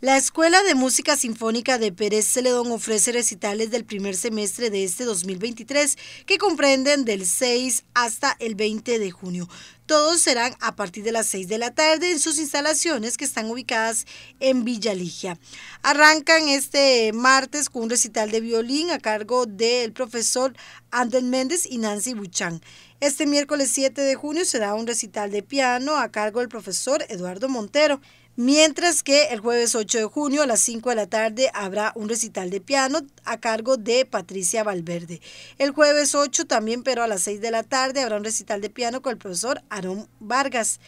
La Escuela de Música Sinfónica de Pérez Celedón ofrece recitales del primer semestre de este 2023 que comprenden del 6 hasta el 20 de junio. Todos serán a partir de las 6 de la tarde en sus instalaciones que están ubicadas en Villa Ligia. Arrancan este martes con un recital de violín a cargo del profesor Andrés Méndez y Nancy Buchan. Este miércoles 7 de junio será un recital de piano a cargo del profesor Eduardo Montero. Mientras que el jueves 8 de junio a las 5 de la tarde habrá un recital de piano a cargo de Patricia Valverde. El jueves 8 también, pero a las 6 de la tarde, habrá un recital de piano con el profesor Aarón Vargas.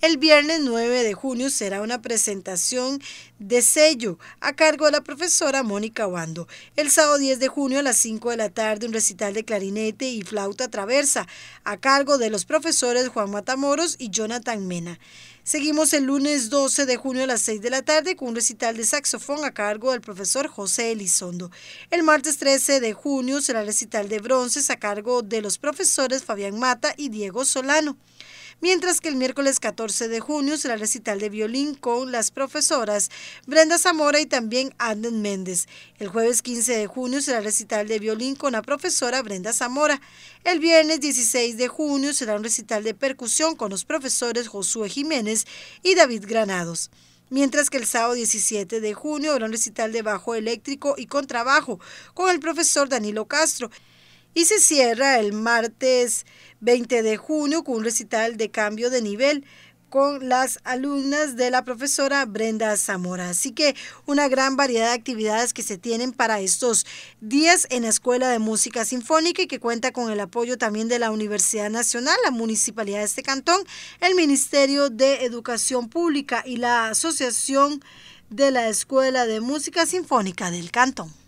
El viernes 9 de junio será una presentación de sello a cargo de la profesora Mónica Wando. El sábado 10 de junio a las 5 de la tarde un recital de clarinete y flauta traversa a cargo de los profesores Juan Matamoros y Jonathan Mena. Seguimos el lunes 12 de junio a las 6 de la tarde con un recital de saxofón a cargo del profesor José Elizondo. El martes 13 de junio será recital de bronces a cargo de los profesores Fabián Mata y Diego Solano mientras que el miércoles 14 de junio será recital de violín con las profesoras Brenda Zamora y también Anden Méndez. El jueves 15 de junio será recital de violín con la profesora Brenda Zamora. El viernes 16 de junio será un recital de percusión con los profesores Josué Jiménez y David Granados mientras que el sábado 17 de junio habrá un recital de bajo eléctrico y contrabajo con el profesor Danilo Castro y se cierra el martes 20 de junio con un recital de cambio de nivel con las alumnas de la profesora Brenda Zamora. Así que una gran variedad de actividades que se tienen para estos días en la Escuela de Música Sinfónica y que cuenta con el apoyo también de la Universidad Nacional, la Municipalidad de este cantón, el Ministerio de Educación Pública y la Asociación de la Escuela de Música Sinfónica del Cantón.